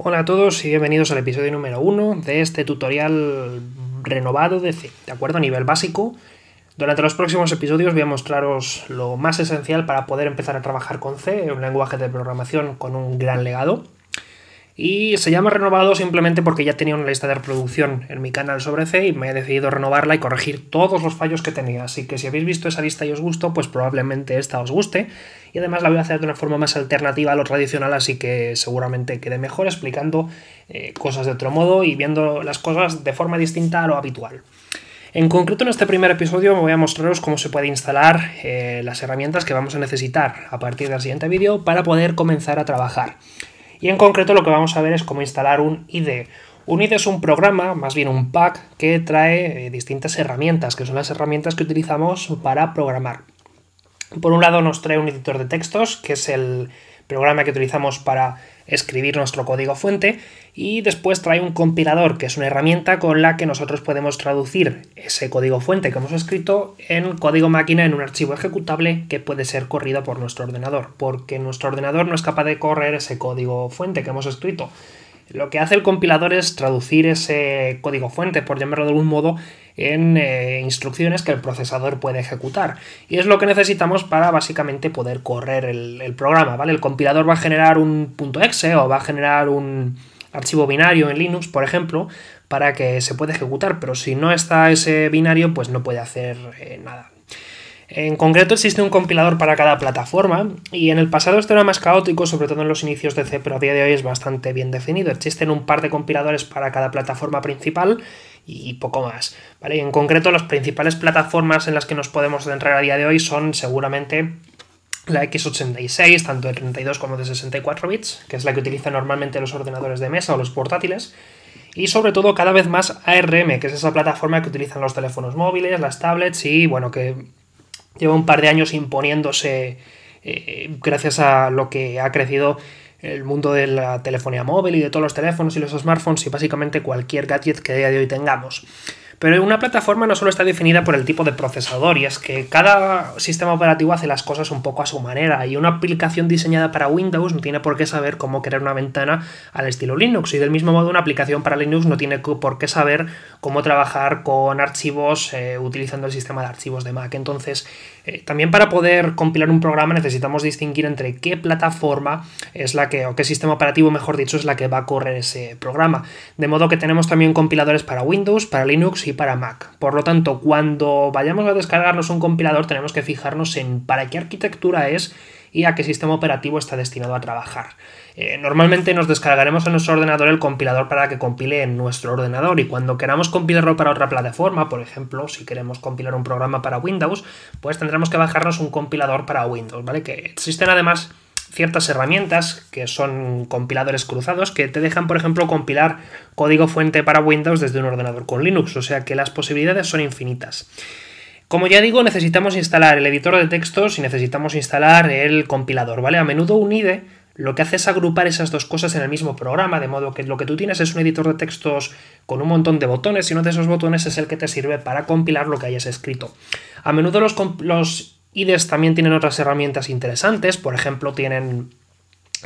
Hola a todos y bienvenidos al episodio número 1 de este tutorial renovado de C, ¿de acuerdo? A nivel básico. Durante los próximos episodios voy a mostraros lo más esencial para poder empezar a trabajar con C, un lenguaje de programación con un gran legado. Y se llama renovado simplemente porque ya tenía una lista de reproducción en mi canal sobre C y me he decidido renovarla y corregir todos los fallos que tenía. Así que si habéis visto esa lista y os gustó, pues probablemente esta os guste. Y además la voy a hacer de una forma más alternativa a lo tradicional, así que seguramente quede mejor explicando eh, cosas de otro modo y viendo las cosas de forma distinta a lo habitual. En concreto en este primer episodio me voy a mostraros cómo se puede instalar eh, las herramientas que vamos a necesitar a partir del siguiente vídeo para poder comenzar a trabajar y en concreto lo que vamos a ver es cómo instalar un IDE. Un IDE es un programa, más bien un pack, que trae eh, distintas herramientas, que son las herramientas que utilizamos para programar. Por un lado nos trae un editor de textos, que es el programa que utilizamos para escribir nuestro código fuente y después trae un compilador, que es una herramienta con la que nosotros podemos traducir ese código fuente que hemos escrito en código máquina en un archivo ejecutable que puede ser corrido por nuestro ordenador, porque nuestro ordenador no es capaz de correr ese código fuente que hemos escrito. Lo que hace el compilador es traducir ese código fuente, por llamarlo de algún modo, en eh, instrucciones que el procesador puede ejecutar. Y es lo que necesitamos para básicamente poder correr el, programa, ¿vale? El compilador va a generar un .exe o va a generar un archivo binario en Linux, por ejemplo, para que se pueda ejecutar, pero si no está ese binario, pues no puede hacer eh, nada, en concreto existe un compilador para cada plataforma y en el pasado esto era más caótico, sobre todo en los inicios de C, pero a día de hoy es bastante bien definido. Existen un par de compiladores para cada plataforma principal y poco más. en concreto las principales plataformas en las que nos podemos centrar a día de hoy son seguramente la x86, tanto de 32 como de 64 bits, que es la que utilizan normalmente los ordenadores de mesa o los portátiles, y sobre todo cada vez más ARM, que es esa plataforma que utilizan los teléfonos móviles, las tablets y bueno, que lleva un par de años imponiéndose eh, gracias a lo que ha crecido el mundo de la telefonía móvil y de todos los teléfonos y los smartphones y básicamente cualquier gadget que a día de hoy tengamos. Pero una plataforma no solo está definida por el tipo de procesador, y es que cada sistema operativo hace las cosas un poco a su manera, y una aplicación diseñada para Windows no tiene por qué saber cómo crear una ventana al estilo Linux, y del mismo modo una aplicación para Linux no tiene por qué saber cómo trabajar con archivos eh, utilizando el sistema de archivos de Mac. Entonces, eh, también para poder compilar un programa necesitamos distinguir entre qué plataforma es la que, o qué sistema operativo, mejor dicho, es la que va a correr ese programa. De modo que tenemos también compiladores para Windows, para Linux y para Mac. Por lo tanto, cuando vayamos a descargarnos un compilador, tenemos que fijarnos en para qué arquitectura es y a qué sistema operativo está destinado a trabajar. Eh, normalmente nos descargaremos en nuestro ordenador el compilador para que compile en nuestro ordenador y cuando queramos compilarlo para otra plataforma, por ejemplo, si queremos compilar un programa para Windows, pues tendremos que bajarnos un compilador para Windows, ¿vale? Que existen además ciertas herramientas que son compiladores cruzados que te dejan, por ejemplo, compilar código fuente para Windows desde un ordenador con Linux, o sea que las posibilidades son infinitas. Como ya digo, necesitamos instalar el editor de textos y necesitamos instalar el compilador, ¿vale? A menudo un IDE lo que hace es agrupar esas dos cosas en el mismo programa, de modo que lo que tú tienes es un editor de textos con un montón de botones y uno de esos botones es el que te sirve para compilar lo que hayas escrito. A menudo los, los IDEs también tienen otras herramientas interesantes, por ejemplo, tienen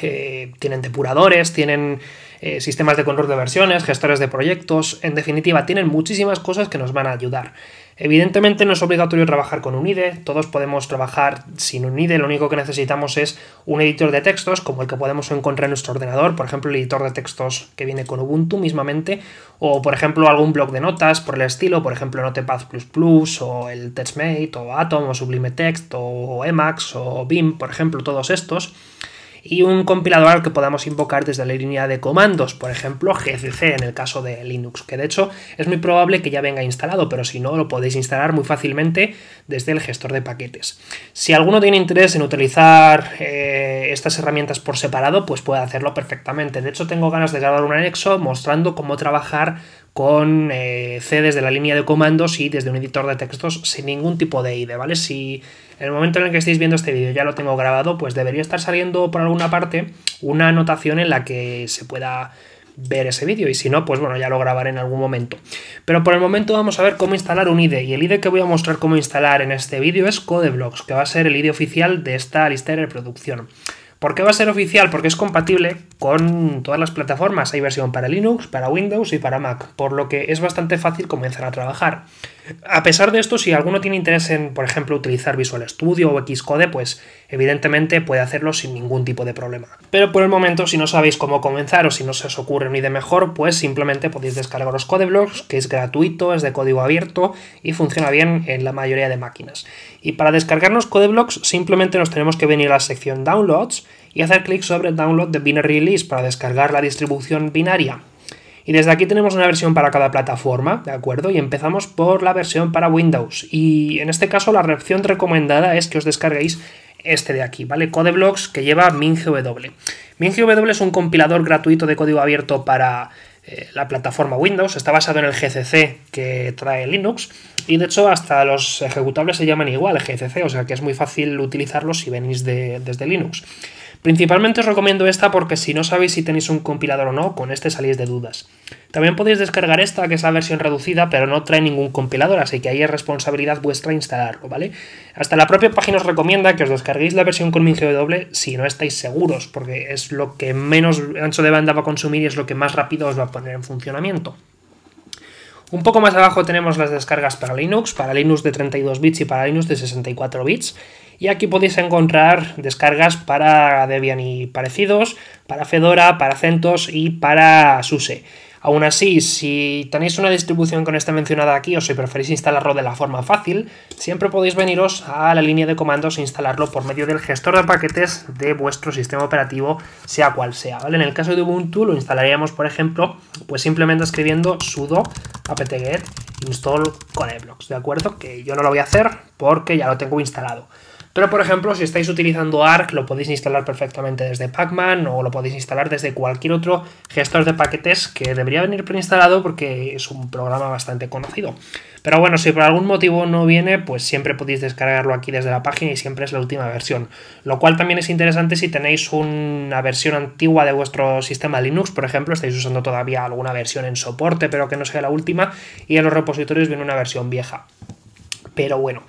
eh, tienen depuradores, tienen eh, sistemas de control de versiones, gestores de proyectos, en definitiva, tienen muchísimas cosas que nos van a ayudar. Evidentemente no es obligatorio trabajar con un IDE, todos podemos trabajar sin un IDE, lo único que necesitamos es un editor de textos como el que podemos encontrar en nuestro ordenador, por ejemplo el editor de textos que viene con Ubuntu mismamente, o por ejemplo algún blog de notas por el estilo, por ejemplo Notepad++ o el TextMate o Atom o Sublime Text o Emacs o Vim, por ejemplo, todos estos y un compilador al que podamos invocar desde la línea de comandos, por ejemplo GCC en el caso de Linux, que de hecho es muy probable que ya venga instalado, pero si no lo podéis instalar muy fácilmente desde el gestor de paquetes. Si alguno tiene interés en utilizar eh, estas herramientas por separado, pues puede hacerlo perfectamente. De hecho tengo ganas de grabar un anexo mostrando cómo trabajar con eh, C desde la línea de comandos y desde un editor de textos sin ningún tipo de IDE. ¿vale? Si en el momento en el que estéis viendo este vídeo ya lo tengo grabado, pues debería estar saliendo por alguna parte una anotación en la que se pueda ver ese vídeo y si no, pues bueno, ya lo grabaré en algún momento. Pero por el momento vamos a ver cómo instalar un IDE y el IDE que voy a mostrar cómo instalar en este vídeo es CodeBlocks, que va a ser el IDE oficial de esta lista de reproducción. ¿Por qué va a ser oficial? Porque es compatible con todas las plataformas. Hay versión para Linux, para Windows y para Mac, por lo que es bastante fácil comenzar a trabajar. A pesar de esto, si alguno tiene interés en, por ejemplo, utilizar Visual Studio o Xcode, pues evidentemente puede hacerlo sin ningún tipo de problema. Pero por el momento, si no sabéis cómo comenzar o si no se os ocurre ni de mejor, pues simplemente podéis descargaros codeblocks, que es gratuito, es de código abierto y funciona bien en la mayoría de máquinas. Y para descargarnos codeblocks, simplemente nos tenemos que venir a la sección Downloads y hacer clic sobre Download de Binary Release para descargar la distribución binaria y desde aquí tenemos una versión para cada plataforma, ¿de acuerdo? Y empezamos por la versión para Windows. Y en este caso la opción recomendada es que os descarguéis este de aquí, ¿vale? Codeblocks que lleva MinGW. MinGW es un compilador gratuito de código abierto para eh, la plataforma Windows. Está basado en el GCC que trae Linux. Y de hecho hasta los ejecutables se llaman igual GCC, o sea que es muy fácil utilizarlo si venís desde Linux. Principalmente os recomiendo esta porque si no sabéis si tenéis un compilador o no, con este salís de dudas. También podéis descargar esta, que es la versión reducida, pero no trae ningún compilador, así que ahí es responsabilidad vuestra instalarlo, ¿vale? Hasta la propia página os recomienda que os descarguéis la versión con MinGW si no estáis seguros, porque es lo que menos ancho de banda va a consumir y es lo que más rápido os va a poner en funcionamiento. Un poco más abajo tenemos las descargas para Linux, para Linux de 32 bits y para Linux de 64 bits. Y aquí podéis encontrar descargas para Debian y parecidos, para Fedora, para CentOS y para SUSE. Aún así, si tenéis una distribución con esta mencionada aquí o si preferís instalarlo de la forma fácil, siempre podéis veniros a la línea de comandos e instalarlo por medio del gestor de paquetes de vuestro sistema operativo, sea cual sea. ¿vale? En el caso de Ubuntu lo instalaríamos, por ejemplo, pues simplemente escribiendo sudo apt-get install codeblocks, ¿de acuerdo? Que yo no lo voy a hacer porque ya lo tengo instalado. Pero por ejemplo, si estáis utilizando Arc, lo podéis instalar perfectamente desde Pacman o lo podéis instalar desde cualquier otro gestor de paquetes que debería venir preinstalado porque es un programa bastante conocido. Pero bueno, si por algún motivo no viene, pues siempre podéis descargarlo aquí desde la página y siempre es la última versión. Lo cual también es interesante si tenéis una versión antigua de vuestro sistema Linux, por ejemplo, estáis usando todavía alguna versión en soporte, pero que no sea la última, y en los repositorios viene una versión vieja. Pero bueno,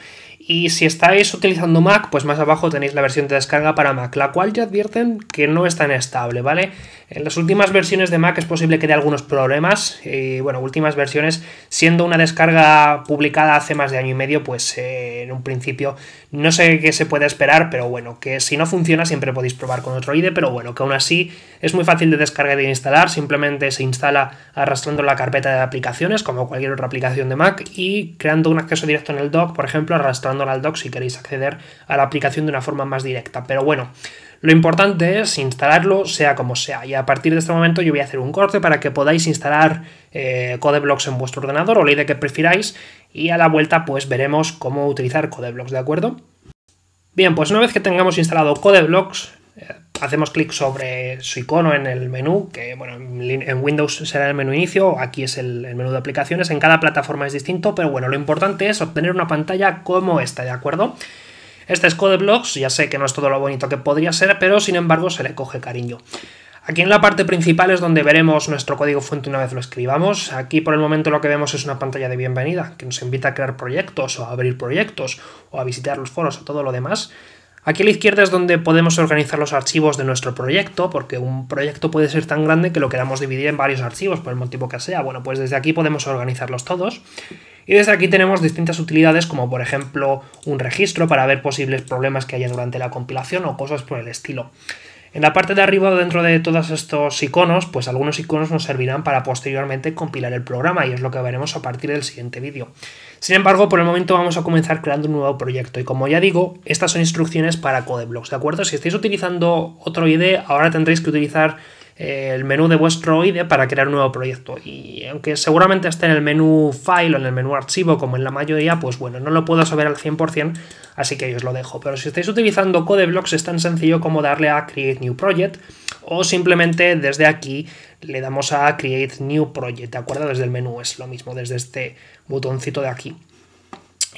y si estáis utilizando Mac, pues más abajo tenéis la versión de descarga para Mac, la cual ya advierten que no es tan estable, ¿vale? En las últimas versiones de Mac es posible que dé algunos problemas, bueno, últimas versiones, siendo una descarga publicada hace más de año y medio, pues eh, en un principio no sé qué se puede esperar, pero bueno, que si no funciona siempre podéis probar con otro IDE, pero bueno, que aún así es muy fácil de descargar y de instalar, simplemente se instala arrastrando la carpeta de aplicaciones, como cualquier otra aplicación de Mac, y creando un acceso directo en el dock, por ejemplo, arrastrando al doc si queréis acceder a la aplicación de una forma más directa. Pero bueno, lo importante es instalarlo sea como sea. Y a partir de este momento yo voy a hacer un corte para que podáis instalar eh, CodeBlocks en vuestro ordenador o la de que prefiráis. Y a la vuelta pues veremos cómo utilizar CodeBlocks, ¿de acuerdo? Bien, pues una vez que tengamos instalado CodeBlocks, eh, hacemos clic sobre su icono en el menú, que en Windows será el menú inicio, aquí es el, el, menú de aplicaciones, en cada plataforma es distinto, pero bueno, lo importante es obtener una pantalla como esta, ¿de acuerdo? Este es CodeBlocks, ya sé que no es todo lo bonito que podría ser, pero sin embargo se le coge cariño. Aquí en la parte principal es donde veremos nuestro código fuente una vez lo escribamos. Aquí por el momento lo que vemos es una pantalla de bienvenida que nos invita a crear proyectos o a abrir proyectos o a visitar los foros o todo lo demás. Aquí a la izquierda es donde podemos organizar los archivos de nuestro proyecto, porque un proyecto puede ser tan grande que lo queramos dividir en varios archivos, por el motivo que sea. Bueno, pues desde aquí podemos organizarlos todos. Y desde aquí tenemos distintas utilidades, como por ejemplo un registro para ver posibles problemas que haya durante la compilación o cosas por el estilo. En la parte de arriba, dentro de todos estos iconos, pues algunos iconos nos servirán para posteriormente compilar el programa y es lo que veremos a partir del siguiente vídeo. Sin embargo, por el momento vamos a comenzar creando un nuevo proyecto y como ya digo, estas son instrucciones para CodeBlocks, ¿de acuerdo? Si estáis utilizando otro IDE, ahora tendréis que utilizar el menú de vuestro IDE para crear un nuevo proyecto. Y aunque seguramente esté en el menú File o en el menú Archivo, como en la mayoría, pues bueno, no lo puedo saber al 100%, así que yo os lo dejo. Pero si estáis utilizando CodeBlocks es tan sencillo como darle a Create New Project o simplemente desde aquí le damos a Create New Project, ¿de acuerdo? Desde el menú es lo mismo, desde este botoncito de aquí.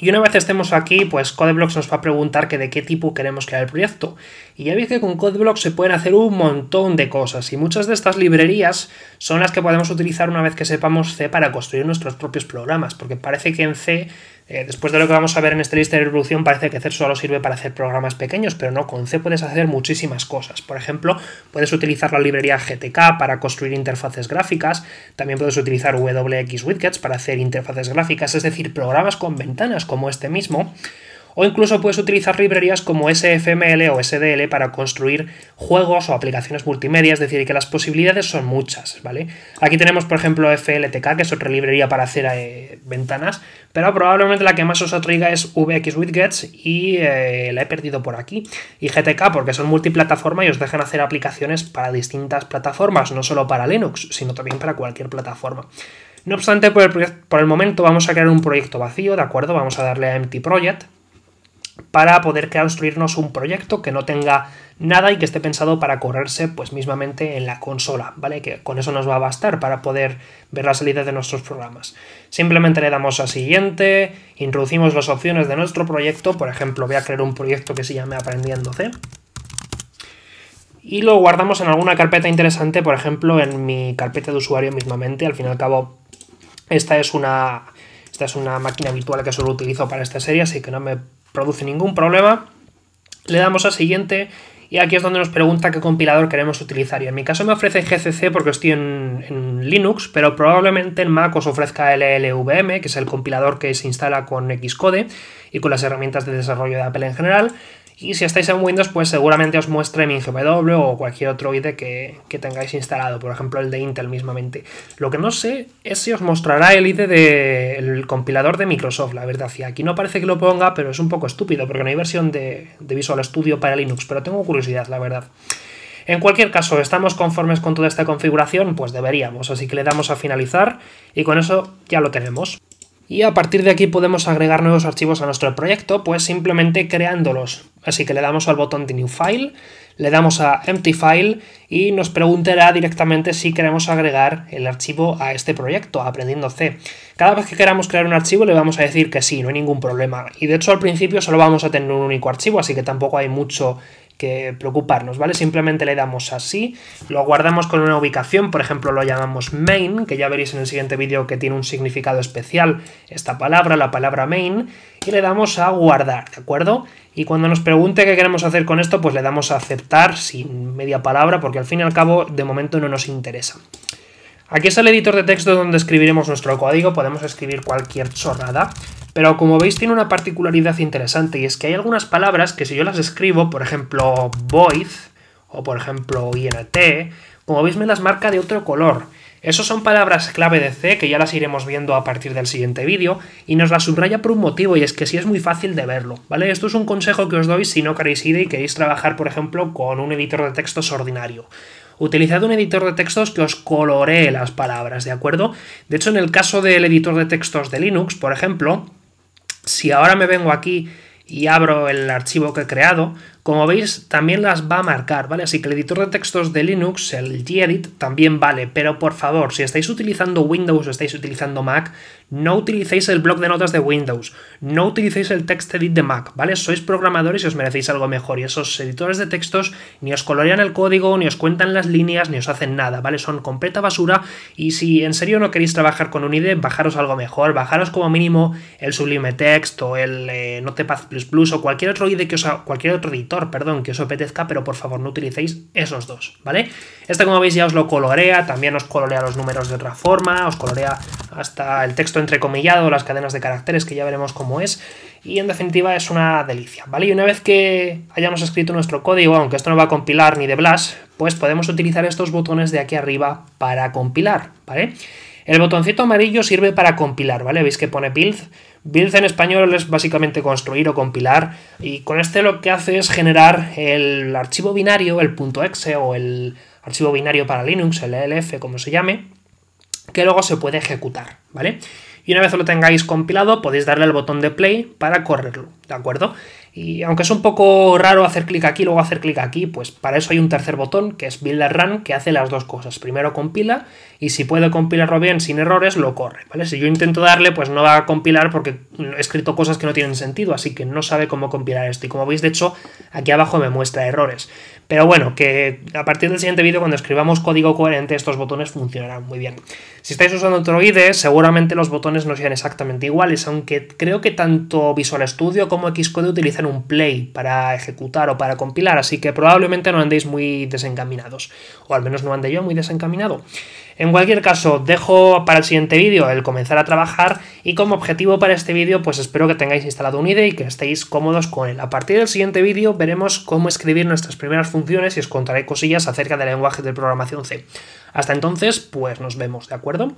Y una vez estemos aquí, pues CodeBlocks nos va a preguntar que de qué tipo queremos crear el proyecto. Y ya veis que con CodeBlocks se pueden hacer un montón de cosas y muchas de estas librerías son las que podemos utilizar una vez que sepamos C para construir nuestros propios programas, porque parece que en C eh, después de lo que vamos a ver en esta lista de reproducción, parece que hacer solo sirve para hacer programas pequeños, pero no, con C puedes hacer muchísimas cosas. Por ejemplo, puedes utilizar la librería GTK para construir interfaces gráficas, también puedes utilizar WXWidgets para hacer interfaces gráficas, es decir, programas con ventanas como este mismo, o incluso puedes utilizar librerías como SFML o SDL para construir juegos o aplicaciones multimedia, es decir, que las posibilidades son muchas, ¿vale? Aquí tenemos, por ejemplo, FLTK, que es otra librería para hacer eh, ventanas, pero probablemente la que más os atraiga es VXWidGets y eh, la he perdido por aquí. Y GTK, porque son multiplataforma y os dejan hacer aplicaciones para distintas plataformas, no solo para Linux, sino también para cualquier plataforma. No obstante, por el, por el momento vamos a crear un proyecto vacío, ¿de acuerdo? Vamos a darle a Empty Project para poder construirnos un proyecto que no tenga nada y que esté pensado para correrse pues mismamente en la consola, ¿vale? Que con eso nos va a bastar para poder ver la salida de nuestros programas. Simplemente le damos a siguiente, introducimos las opciones de nuestro proyecto, por ejemplo voy a crear un proyecto que se llame Aprendiendo C, y lo guardamos en alguna carpeta interesante, por ejemplo en mi carpeta de usuario mismamente, al fin y al cabo esta es una... Esta es una máquina habitual que solo utilizo para esta serie, así que no me produce ningún problema. Le damos a siguiente y aquí es donde nos pregunta qué compilador queremos utilizar. Y en mi caso me ofrece GCC porque estoy en, Linux, pero probablemente en Mac os ofrezca LLVM, que es el compilador que se instala con Xcode y con las herramientas de desarrollo de Apple en general. Y si estáis en Windows, pues seguramente os muestre mi GW o cualquier otro IDE que, que, tengáis instalado, por ejemplo el de Intel mismamente. Lo que no sé es si os mostrará el IDE del compilador de Microsoft, la verdad. si aquí no parece que lo ponga, pero es un poco estúpido porque no hay versión de, de Visual Studio para Linux, pero tengo curiosidad, la verdad. En cualquier caso, ¿estamos conformes con toda esta configuración? Pues deberíamos, así que le damos a finalizar y con eso ya lo tenemos. Y a partir de aquí podemos agregar nuevos archivos a nuestro proyecto, pues simplemente creándolos. Así que le damos al botón de New File, le damos a Empty File y nos preguntará directamente si queremos agregar el archivo a este proyecto, Aprendiendo C. Cada vez que queramos crear un archivo le vamos a decir que sí, no hay ningún problema. Y de hecho al principio solo vamos a tener un único archivo, así que tampoco hay mucho que preocuparnos, ¿vale? Simplemente le damos así, lo guardamos con una ubicación, por ejemplo lo llamamos main, que ya veréis en el siguiente vídeo que tiene un significado especial esta palabra, la palabra main, y le damos a guardar, ¿de acuerdo? Y cuando nos pregunte qué queremos hacer con esto, pues le damos a aceptar sin media palabra, porque al fin y al cabo de momento no nos interesa. Aquí es el editor de texto donde escribiremos nuestro código, podemos escribir cualquier chorrada, pero como veis tiene una particularidad interesante y es que hay algunas palabras que si yo las escribo, por ejemplo voice, o por ejemplo int, como veis me las marca de otro color. Esas son palabras clave de C que ya las iremos viendo a partir del siguiente vídeo y nos las subraya por un motivo y es que sí es muy fácil de verlo, ¿vale? Esto es un consejo que os doy si no queréis ir y queréis trabajar, por ejemplo, con un editor de textos ordinario. Utilizad un editor de textos que os coloree las palabras, ¿de acuerdo? De hecho, en el caso del editor de textos de Linux, por ejemplo, si ahora me vengo aquí y abro el archivo que he creado, como veis, también las va a marcar, ¿vale? Así que el editor de textos de Linux, el gedit, también vale, pero por favor, si estáis utilizando Windows o estáis utilizando Mac, no utilicéis el bloc de notas de Windows, no utilicéis el TextEdit de Mac, ¿vale? Sois programadores y os merecéis algo mejor, y esos editores de textos ni os colorean el código, ni os cuentan las líneas, ni os hacen nada, ¿vale? Son completa basura, y si en serio no queréis trabajar con un IDE, bajaros algo mejor, bajaros como mínimo el Sublime Text o el eh, plus plus o cualquier otro IDE que os cualquier otro editor perdón, que os apetezca, pero por favor no utilicéis esos dos, ¿vale? Este, como veis, ya os lo colorea, también os colorea los números de otra forma, os colorea hasta el texto entrecomillado, las cadenas de caracteres, que ya veremos cómo es, y en definitiva es una delicia, ¿vale? Y una vez que hayamos escrito nuestro código, aunque esto no va a compilar ni de Blast, pues podemos utilizar estos botones de aquí arriba para compilar, ¿vale? vale el botoncito amarillo sirve para compilar, ¿vale? Veis que pone build. Build en español es básicamente construir o compilar y con este lo que hace es generar el archivo binario, el .exe o el archivo binario para Linux, el ELF como se llame, que luego se puede ejecutar, ¿vale? Y una vez lo tengáis compilado, podéis darle al botón de play para correrlo, ¿de acuerdo? Y aunque es un poco raro hacer clic aquí, luego hacer clic aquí, pues para eso hay un tercer botón que es Build Run que hace las dos cosas. Primero compila y si puede compilarlo bien sin errores, lo corre, ¿vale? Si yo intento darle, pues no va a compilar porque he escrito cosas que no tienen sentido, así que no sabe cómo compilar esto. Y como veis, de hecho, aquí abajo me muestra errores. Pero bueno, que a partir del siguiente vídeo, cuando escribamos código coherente, estos botones funcionarán muy bien. Si estáis usando Android, seguramente los botones no sean exactamente iguales, aunque creo que tanto Visual Studio como Xcode utilizan un play para ejecutar o para compilar, así que probablemente no andéis muy desencaminados, o al menos no ande yo muy desencaminado. En cualquier caso, dejo para el siguiente vídeo el comenzar a trabajar y como objetivo para este vídeo pues espero que tengáis instalado un IDE y que estéis cómodos con él. A partir del siguiente vídeo veremos cómo escribir nuestras primeras funciones y os contaré cosillas acerca del lenguaje de programación C. Hasta entonces, pues nos vemos, ¿de acuerdo?